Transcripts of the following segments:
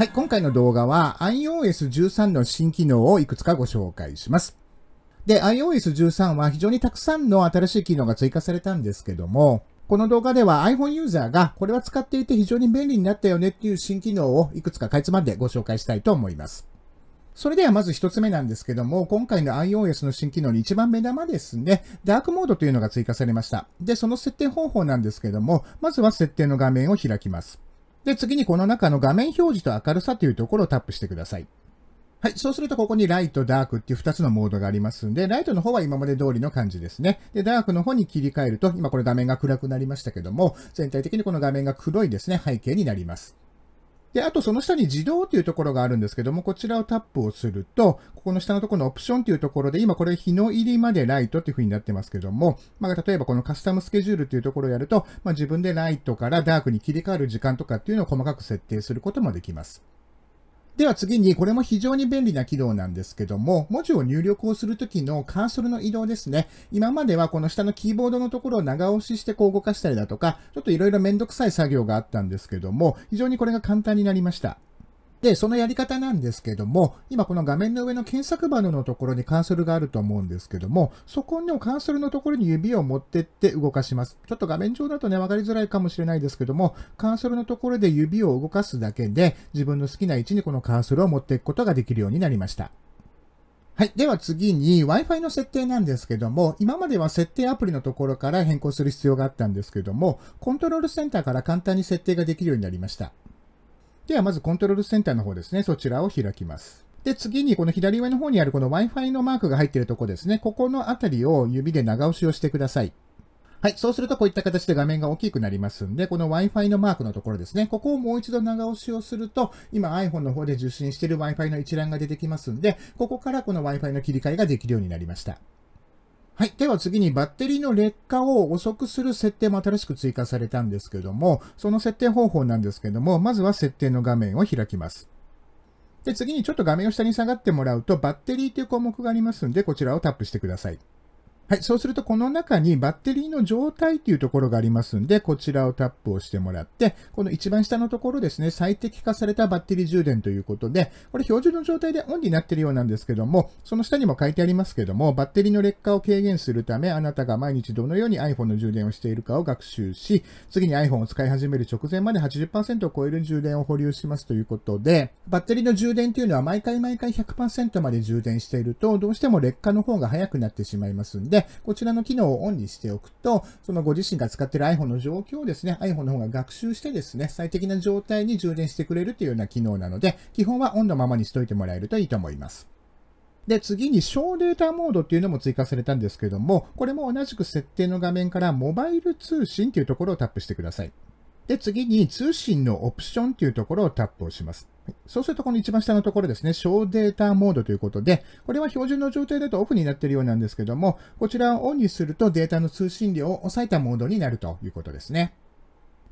はい、今回の動画は iOS13 の新機能をいくつかご紹介します。で、iOS13 は非常にたくさんの新しい機能が追加されたんですけども、この動画では iPhone ユーザーがこれは使っていて非常に便利になったよねっていう新機能をいくつかかいつまんでご紹介したいと思います。それではまず一つ目なんですけども、今回の iOS の新機能に一番目玉ですね、ダークモードというのが追加されました。で、その設定方法なんですけども、まずは設定の画面を開きます。で、次にこの中の画面表示と明るさというところをタップしてください。はい。そうすると、ここにライト、ダークっていう2つのモードがありますんで、ライトの方は今まで通りの感じですね。で、ダークの方に切り替えると、今これ画面が暗くなりましたけども、全体的にこの画面が黒いですね、背景になります。で、あとその下に自動っていうところがあるんですけども、こちらをタップをすると、ここの下のところのオプションっていうところで、今これ日の入りまでライトっていう風になってますけども、まあ、例えばこのカスタムスケジュールっていうところをやると、まあ、自分でライトからダークに切り替わる時間とかっていうのを細かく設定することもできます。では次に、これも非常に便利な機能なんですけども、文字を入力をするときのカーソルの移動ですね。今まではこの下のキーボードのところを長押ししてこう動かしたりだとか、ちょっといろいろめんどくさい作業があったんですけども、非常にこれが簡単になりました。で、そのやり方なんですけども、今この画面の上の検索バナのところにカーソルがあると思うんですけども、そこのカーソルのところに指を持ってって動かします。ちょっと画面上だとね、わかりづらいかもしれないですけども、カーソルのところで指を動かすだけで、自分の好きな位置にこのカーソルを持っていくことができるようになりました。はい。では次に Wi-Fi の設定なんですけども、今までは設定アプリのところから変更する必要があったんですけども、コントロールセンターから簡単に設定ができるようになりました。ではまずコントロールセンターの方ですね、そちらを開きます。で、次にこの左上の方にあるこの Wi-Fi のマークが入っているとこですね、ここのあたりを指で長押しをしてください。はい、そうするとこういった形で画面が大きくなりますんで、この Wi-Fi のマークのところですね、ここをもう一度長押しをすると、今 iPhone の方で受信している Wi-Fi の一覧が出てきますんで、ここからこの Wi-Fi の切り替えができるようになりました。はい。では次にバッテリーの劣化を遅くする設定も新しく追加されたんですけども、その設定方法なんですけども、まずは設定の画面を開きます。で、次にちょっと画面を下に下がってもらうと、バッテリーという項目がありますんで、こちらをタップしてください。はい、そうするとこの中にバッテリーの状態というところがありますんで、こちらをタップをしてもらって、この一番下のところですね、最適化されたバッテリー充電ということで、これ標準の状態でオンになってるようなんですけども、その下にも書いてありますけども、バッテリーの劣化を軽減するため、あなたが毎日どのように iPhone の充電をしているかを学習し、次に iPhone を使い始める直前まで80%を超える充電を保留しますということで、バッテリーの充電というのは毎回毎回100%まで充電していると、どうしても劣化の方が早くなってしまいますんで、で、こちらの機能をオンにしておくと、そのご自身が使っている iPhone の状況をですね、iPhone の方が学習してですね、最適な状態に充電してくれるというような機能なので、基本はオンのままにしといてもらえるといいと思います。で、次に小データモードっていうのも追加されたんですけども、これも同じく設定の画面からモバイル通信というところをタップしてください。で、次に通信のオプションというところをタップをします。そうするとこの一番下のところですね、小データモードということで、これは標準の状態だとオフになっているようなんですけども、こちらをオンにするとデータの通信量を抑えたモードになるということですね。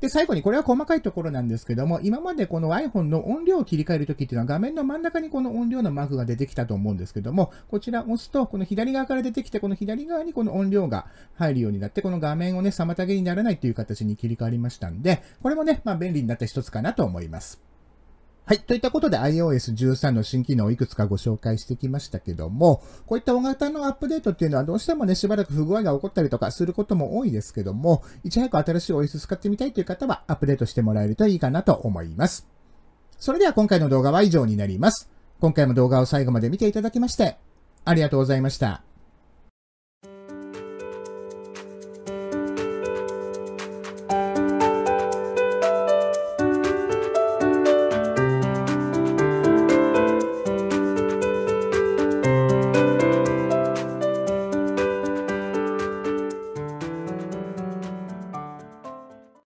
で、最後にこれは細かいところなんですけども、今までこの iPhone の音量を切り替えるときっていうのは画面の真ん中にこの音量のマークが出てきたと思うんですけども、こちらを押すと、この左側から出てきて、この左側にこの音量が入るようになって、この画面をね、妨げにならないという形に切り替わりましたんで、これもね、まあ便利になった一つかなと思います。はい。といったことで iOS13 の新機能をいくつかご紹介してきましたけども、こういった大型のアップデートっていうのはどうしてもね、しばらく不具合が起こったりとかすることも多いですけども、いち早く新しい OS 使ってみたいという方はアップデートしてもらえるといいかなと思います。それでは今回の動画は以上になります。今回も動画を最後まで見ていただきまして、ありがとうございました。